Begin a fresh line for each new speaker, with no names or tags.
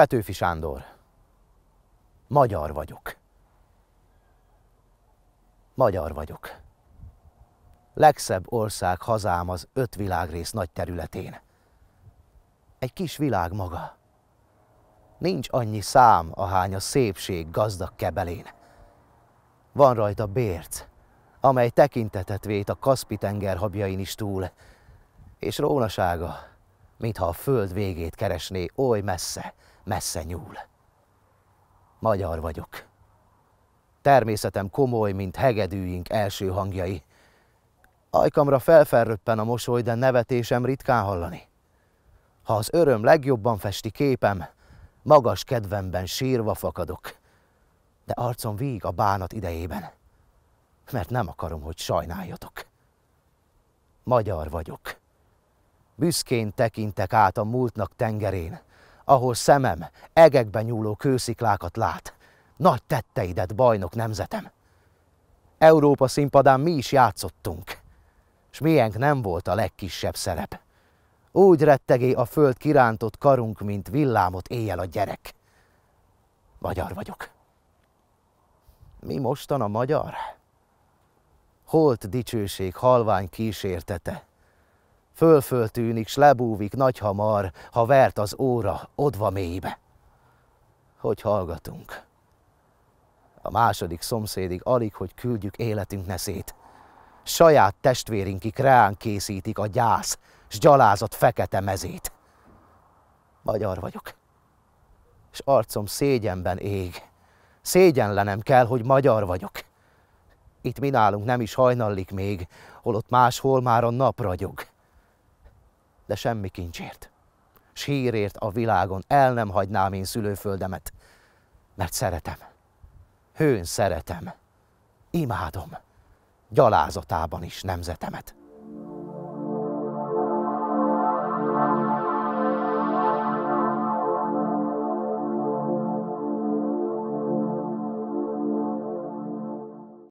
Petőfi Sándor. Magyar vagyok. Magyar vagyok. Legszebb ország hazám az öt világrész nagy területén. Egy kis világ maga. Nincs annyi szám, ahány a szépség gazdag kebelén. Van rajta bérc, amely tekintetet vét a Kaszpi-tenger habjain is túl, és rónasága, mintha a föld végét keresné oly messze, messze nyúl. Magyar vagyok. Természetem komoly, mint hegedűink első hangjai. Ajkamra felfelröppen a mosoly, de nevetésem ritkán hallani. Ha az öröm legjobban festi képem, magas kedvemben sírva fakadok, de arcom víg a bánat idejében, mert nem akarom, hogy sajnáljatok. Magyar vagyok. Büszkén tekintek át a múltnak tengerén, ahol szemem egekben nyúló kősziklákat lát. Nagy tetteidet, bajnok nemzetem! Európa színpadán mi is játszottunk, és miénk nem volt a legkisebb szerep. Úgy rettegé a föld kirántott karunk, mint villámot éjjel a gyerek. Magyar vagyok. Mi mostan a magyar? Holt dicsőség halvány kísértete – Fölföl tűnik, s lebúvik nagyhamar, ha vert az óra odva mélybe. Hogy hallgatunk? A második szomszédig alig, hogy küldjük életünk neszét. Saját testvérinkik reán készítik a gyász, s gyalázott fekete mezét. Magyar vagyok, és arcom szégyenben ég. Szégyenlenem kell, hogy magyar vagyok. Itt mi nálunk nem is hajnallik még, holott máshol már a nap ragyog de semmi kincsért. S hírért a világon el nem hagynám én szülőföldemet, mert szeretem. Hőn szeretem. Imádom. Gyalázatában is nemzetemet.